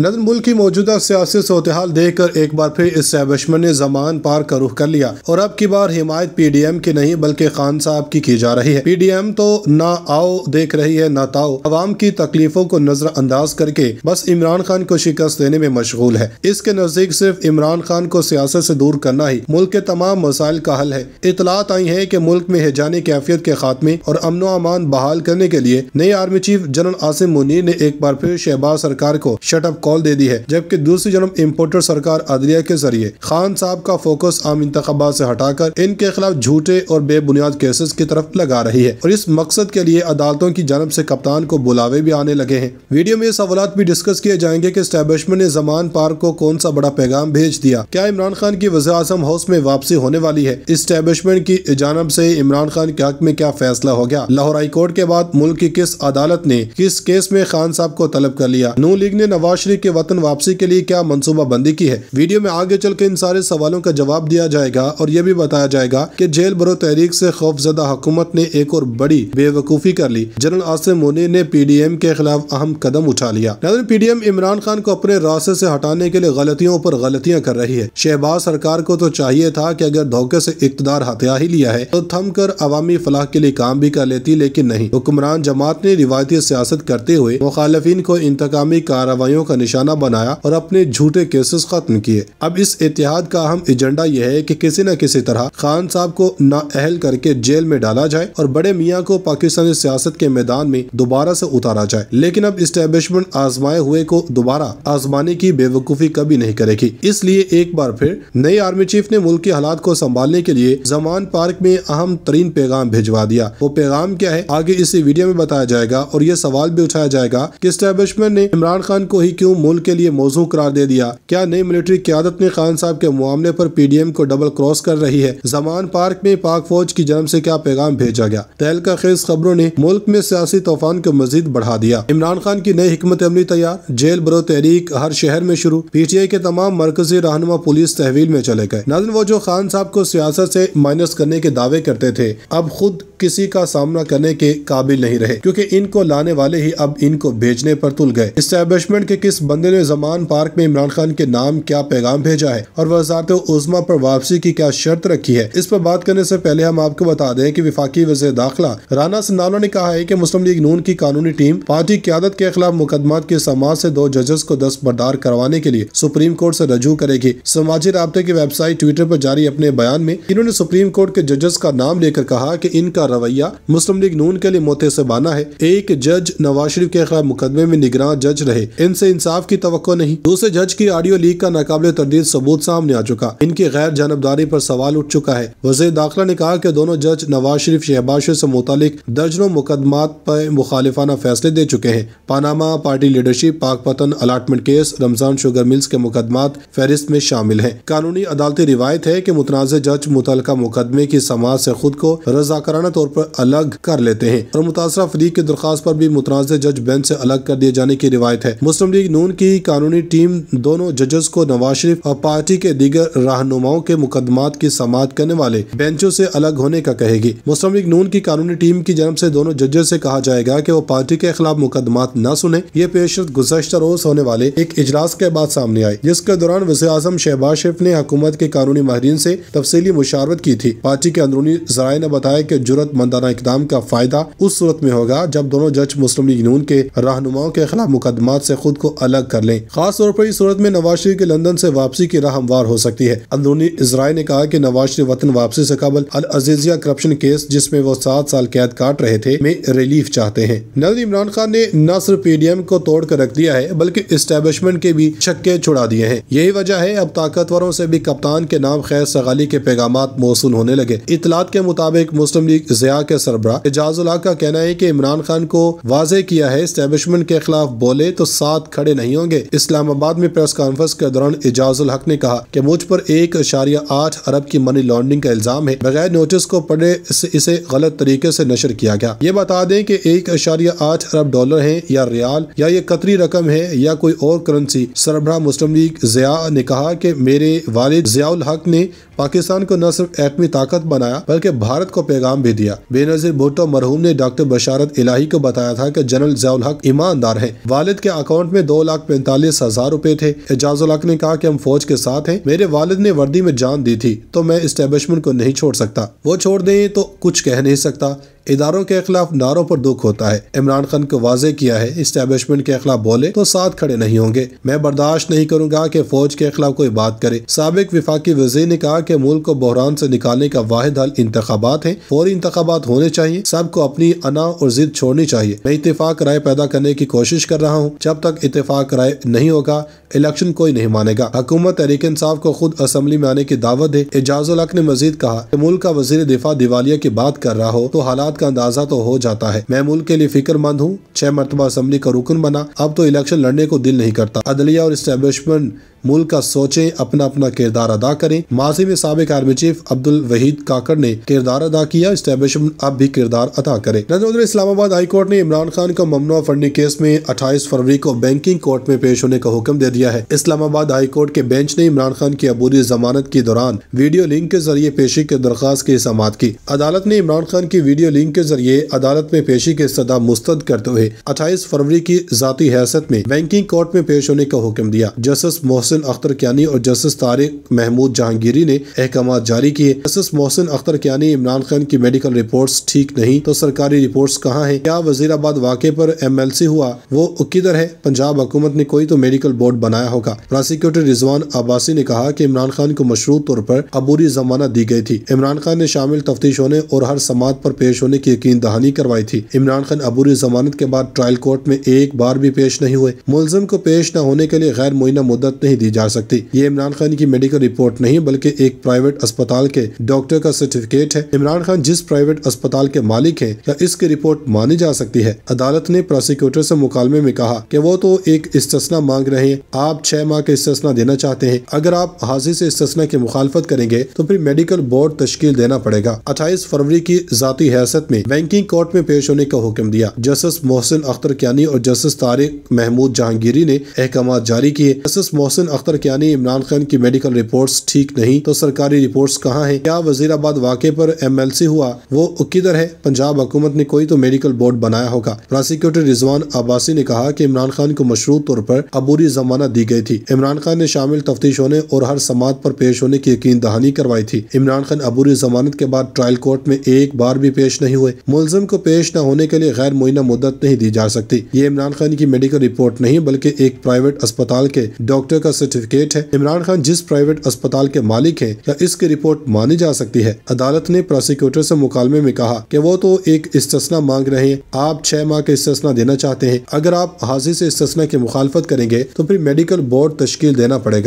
नदर मुल्क की मौजूदा सियासी सूरतहाल देख कर एक बार फिर इस्टेबलिशमेंट ने जमान पार का रुख कर लिया और अब की बार हिमायत पी डी एम की नहीं बल्कि खान साहब की की जा रही है पी डी एम तो ना आओ देख रही है ना ताओ आवाम की तकलीफों को नजरअंदाज करके बस इमरान खान को शिकस्त देने में मशगूल है इसके नजदीक सिर्फ इमरान खान को सियासत ऐसी दूर करना ही मुल्क के तमाम मसाइल का हल है इतलात आई है की मुल्क में हिजानी कैफियत के खात्मे और अमनो अमान बहाल करने के लिए नए army chief general Asim Munir ने एक बार फिर शहबाज सरकार को शटअप कॉल दे दी है जबकि दूसरी जन्म इम्पोर्टर सरकार अदलिया के जरिए खान साहब का फोकस आम इंतबात ऐसी हटाकर इनके खिलाफ झूठे और बेबुनियाद केसेस की तरफ लगा रही है और इस मकसद के लिए अदालतों की जानब ऐसी कप्तान को बुलावे भी आने लगे हैं वीडियो में सवाल भी डिस्कस किए जाएंगे की स्टैब्लिशमेंट ने जमान पार्क को कौन सा बड़ा पैगाम भेज दिया क्या इमरान खान की वजह आजम हाउस में वापसी होने वाली है इस्टेब्लिशमेंट की जानब ऐसी इमरान खान के हक में क्या फैसला हो गया लाहौर हाई कोर्ट के बाद मुल्क की किस अदालत ने किस केस में खान साहब को तलब कर लिया नू लीग ने नवाज शरीफ मुसफिर के वतन वापसी के लिए क्या मनसूबाबंदी की है वीडियो में आगे चल इन सारे सवालों का जवाब दिया जाएगा और ये भी बताया जाएगा की जेल बरो तहरीक ऐसी खौफजदा हुकूमत ने एक और बड़ी बेवकूफ़ी कर ली जनरल आसिम मोनी ने पी डी एम के खिलाफ अहम कदम उठा लिया P D M Imran Khan को अपने रास्ते ऐसी हटाने के लिए गलतियों आरोप गलतियाँ कर रही है शहबाज सरकार को तो चाहिए था की अगर धोखे ऐसी इकतदार हथियार ही लिया है तो थम कर अवामी फलाह के लिए काम भी कर लेती लेकिन नहीं हुक्मरान जमात ने रिवायती सियासत करते हुए मुखालफी को इंतकामी कार्रवाई का निशाना बनाया और अपने झूठे केसेस खत्म किए अब इस इतिहाद का अहम एजेंडा यह है कि किसी न किसी तरह खान साहब को नाअहल करके जेल में डाला जाए और बड़े मियाँ को पाकिस्तानी सियासत के मैदान में दोबारा ऐसी उतारा जाए लेकिन अब इस्टेब्लिशमेंट आजमाए हुए को दोबारा आजमाने की बेवकूफ़ी कभी नहीं करेगी इसलिए एक बार फिर नए आर्मी चीफ ने मुल्क के हालात को संभालने के लिए जमान पार्क में अहम तरीन पैगाम भिजवा दिया वो पैगाम क्या है आगे इसी वीडियो में बताया जाएगा और ये सवाल भी उठाया जाएगा की स्टेब्लिशमेंट ने इमरान खान को ही क्यूँ मुल्क के लिए मौजू करार दे दिया क्या नई मिलिट्री क्यादत ने खान साहब के मामले पर पीडीएम को डबल क्रॉस कर रही है जमान पार्क में पाक फौज की जन्म से क्या पैगाम भेजा गया तहलका खेज खबरों ने मुल्क में सियासी तूफान को मजीद बढ़ा दिया इमरान खान की नई हमत अमली तैयार जेल बरो तहरीक हर शहर में शुरू पीटीआई के तमाम मरकजी रहनुमा पुलिस तहवील में चले गए नजर वो जो खान साहब को सियासत ऐसी माइनस करने के दावे करते थे अब खुद किसी का सामना करने के काबिल नहीं रहे क्योंकि इनको लाने वाले ही अब इनको भेजने पर तुल गए इस्टेब्लिशमेंट के किस बंदे ने जमान पार्क में इमरान खान के नाम क्या पैगाम भेजा है और वजारत उजमा पर वापसी की क्या शर्त रखी है इस पर बात करने ऐसी पहले हम आपको बता दें की विफाकी वजह दाखिला राना सिन्नाला ने कहा है की मुस्लिम लीग नून की कानूनी टीम पार्टी क्यादत के खिलाफ मुकदमा के समाज ऐसी दो जजेस को दस बरदार करवाने के लिए सुप्रीम कोर्ट ऐसी रजू करेगी समाजी रबते की वेबसाइट ट्विटर आरोप जारी अपने बयान में इन्होंने सुप्रीम कोर्ट के जजेस का नाम लेकर कहा की इनका रवैया मुस्लिम लीग नून के लिए मोते से बाना है एक जज नवाज शरीफ के खिलाफ मुकदमे में निगरान जज रहे इनसे इंसाफ की तो नहीं दूसरे जज की ऑडियो लीक का नाकबले तरदीद सबूत सामने आ चुका इनकी गैर जानबदारी आरोप सवाल उठ चुका है वजीर दाखिला ने कहा की दोनों जज नवाज शरीफ शहबाज ऐसी मुतल दर्जनों मुकदमा पर मुखालिफाना फैसले दे चुके हैं Panama party leadership Pakpattan allotment case Ramzan sugar mills के मुकदमा फहरिस्त में शामिल है कानूनी अदालती रिवायत है की मुतनाज़ जज मुतल मुकदमे की समाज ऐसी खुद को रजाकाराना तौर पर अलग कर लेते हैं और मुतासर फरीक की दरख्वास्त पर भी मुतनाज़ जज बेंच से अलग कर दिए जाने की रिवायत है मुस्लिम लीग नून की कानूनी टीम दोनों जजेस को नवाज शरीफ और पार्टी के दीगर रहनुमाओं के मुकदमा की समात करने वाले बेंचों से अलग होने का कहेगी मुस्लिम लीग नून की कानूनी टीम की जन्म से दोनों जजेस से कहा जाएगा कि वो पार्टी के खिलाफ मुकदमा न सुने ये पेश गुजशत रोज होने वाले एक इजलास के बाद सामने आई जिसके दौरान वजी अजम शहबाज शरीफ ने हुकूमत के कानूनी माहरीन से तफसी मुशावरत की थी पार्टी के अंदरूनी जराये ने बताया की जरूरत जरूरतमंदाना इकदाम का फायदा उस सूरत में होगा जब दोनों जज मुस्लिम लीग नून के रहनुमाओं के खिलाफ मुकदमा से खुद को अलग कर लें खास तौर पर इस सूरत में नवाज शरीफ के लंदन से वापसी की राह हमवार हो सकती है अंदरूनी इसराइल ने कहा की नवाज शरीफ वतन वापसी से कबल अल अजीजिया करप्शन केस जिसमे वो सात साल कैद काट रहे थे में रिलीफ चाहते हैं नजर इमरान खान ने न सिर्फ पीडीएम को तोड़ कर रख दिया है बल्कि इस्टेब्लिशमेंट के भी छक्के छुड़ा दिए हैं यही वजह है अब ताकतवरों से भी कप्तान के नाम खैर सगाली के पैगाम मौसू होने लगे इतलात के मुताबिक मुस्लिम लीग जया के सरबरा एजाजुल्ला का कहना है की इमरान खान को वाजे किया है इस्टेब्लिशमेंट के खिलाफ बोले तो साथ खड़े नहीं होंगे इस्लामाबाद में प्रेस कॉन्फ्रेंस के दौरान एजाजुल हक ने कहा की मुझ पर एक इशारिया आठ अरब की मनी लॉन्ड्रिंग का इल्जाम है बगैर नोटिस को पड़े इसे गलत तरीके ऐसी नशर किया गया ये बता दें की एक अशारिया आठ अरब डॉलर है या रियाल या ये कतरी रकम है या कोई और करेंसी सरबरा मुस्लिम लीग जिया ने कहा की मेरे वालिद जियाल हक ने पाकिस्तान को न सिर्फ एटमी ताकत बनाया बल्कि भारत को पैगाम भी दिया दिया बेनजीर भुट्टो मरहूम ने डॉक्टर बशारत इलाही को बताया था की जनरल जयाल हक ईमानदार है वालिद के अकाउंट में दो लाख पैंतालीस हजार रूपए थे एजाजुल हक ने कहा की हम फौज के साथ हैं मेरे वालिद ने वर्दी में जान दी थी तो मैं इस्टेब्लिशमेंट को नहीं छोड़ सकता वो छोड़ दें तो कुछ कह नहीं सकता इदारों के खिलाफ नारों पर दुख होता है इमरान खान को वाजे किया है इस्टेब्लिशमेंट के खिलाफ बोले तो साथ खड़े नहीं होंगे मैं बर्दाश्त नहीं करूंगा कि फौज के खिलाफ कोई बात करे सबक विफाकी वजीर ने कहा कि मुल्क को बहरान से निकालने का वाहिद हल इंतबात है फौरी इंतबात होने चाहिए सबको अपनी अना और जिद छोड़नी चाहिए मैं इतफाक राय पैदा करने की कोशिश कर रहा हूँ जब तक इतफाक राय नहीं होगा इलेक्शन कोई नहीं मानेगा हुकूमत तहरीक इंसाफ को खुद असम्बली में आने की दावत है एजाज ने मजीद कहा मुल्क का वजीर दिफा दिवालिया की बात कर रहा हो तो हालात हालात का अंदाजा तो हो जाता है मैं मुल्क के लिए फिक्रमंद हूँ छह मरतबा असम्बली का रुकन बना अब तो इलेक्शन लड़ने को दिल नहीं करता अदलिया और इस्टेब्लिशमेंट मुल्क का सोचे अपना अपना किरदार अदा करें माजी में सबक आर्मी चीफ अब्दुल वहीद काकड़ ने किरदार अदा किया इस्टेब्लिशमेंट अब भी किरदार अदा करे नरेंद्र इस्लामाबाद हाई कोर्ट ने इमरान खान को ममनो फंडिंग केस में 28 फरवरी को बैंकिंग कोर्ट में पेश होने का हुक्म दे दिया है इस्लामाबाद हाई कोर्ट के बेंच ने इमरान खान की अबूरी जमानत के दौरान वीडियो लिंक के जरिए पेशी के दरख्वास्त की समात की अदालत ने इमरान खान की वीडियो लिंक के जरिए अदालत में पेशी की सदा मुस्तद करते हुए अट्ठाईस फरवरी की जाती हैसियत में बैंकिंग कोर्ट में पेश होने का हुक्म दिया जस्टिस मोहसिन मोहसिन अख्तर क्यानी और जस्टिस तारिक महमूद जहांगीरी ने अहकाम जारी किए जस्टिस मोहसिन अख्तर क्यानी इमरान खान की मेडिकल रिपोर्ट ठीक नहीं तो सरकारी रिपोर्ट कहाँ है क्या वजीराबाद वाक़े पर एम एल सी हुआ वो किधर है पंजाब हुकूमत ने कोई तो मेडिकल बोर्ड बनाया होगा प्रोसिक्यूटर रिजवान अब्बासी ने कहा की इमरान खान को मशरूत तौर पर अबूरी जमानत दी गई थी इमरान खान ने शामिल तफ्तीश होने और हर समात पर पेश होने की यकीन दहानी करवाई थी इमरान खान अबूरी जमानत के बाद ट्रायल कोर्ट में एक बार भी पेश नहीं हुए मुलजम को पेश न होने के लिए गैर मुइना मुद्दत नहीं नहीं दी जा सकती ये इमरान खान की मेडिकल रिपोर्ट नहीं बल्कि एक प्राइवेट अस्पताल के डॉक्टर का सर्टिफिकेट है इमरान खान जिस प्राइवेट अस्पताल के मालिक है क्या इसकी रिपोर्ट मानी जा सकती है अदालत ने प्रोसिक्यूटर ऐसी मुकालमे में कहा की वो तो एक इस्तना मांग रहे हैं आप छह माह के इस्तना देना चाहते हैं अगर आप हाजिर ऐसी इस्तना की मुखालफत करेंगे तो फिर मेडिकल बोर्ड तश्कील देना पड़ेगा अट्ठाईस फरवरी की जाती हिरासत में बैंकिंग कोर्ट में पेश होने का हुक्म दिया जस्टिस मोहसिन अख्तर क्यानी और जस्टिस तारिक महमूद जहांगीरी ने अहकाम जारी किए जस्टिस मोहसिन मोहसिन अख्तर यानी इमरान खान की मेडिकल रिपोर्ट्स ठीक नहीं तो सरकारी रिपोर्ट्स कहाँ हैं क्या वजीराबाद वाक़े पर एमएलसी हुआ वो किधर है पंजाब हुकूमत ने कोई तो मेडिकल बोर्ड बनाया होगा प्रोसिक्यूटर रिजवान अब्बासी ने कहा की इमरान खान को मशरूत तौर पर अबूरी जमानत दी गई थी इमरान खान ने शामिल तफ्तीश होने और हर समात पर पेश होने की यकीन दहानी करवाई थी इमरान खान अबूरी जमानत के बाद ट्रायल कोर्ट में एक बार भी पेश नहीं हुए मुलजम को पेश न होने के लिए गैर मुइना मुद्दत नहीं दी जा सकती ये इमरान खान की मेडिकल रिपोर्ट नहीं बल्कि एक प्राइवेट अस्पताल के डॉक्टर का सर्टिफिकेट है इमरान खान जिस प्राइवेट अस्पताल के मालिक है या इसकी रिपोर्ट मानी जा सकती है अदालत ने प्रोसिक्यूटर ऐसी मुकालमे में कहा की वो तो एक इस्तना मांग रहे हैं आप छह माह के इस्तना देना चाहते हैं अगर आप हाजिर ऐसी इस्तना की मुखालफत करेंगे तो फिर मेडिकल बोर्ड तश्ल देना पड़ेगा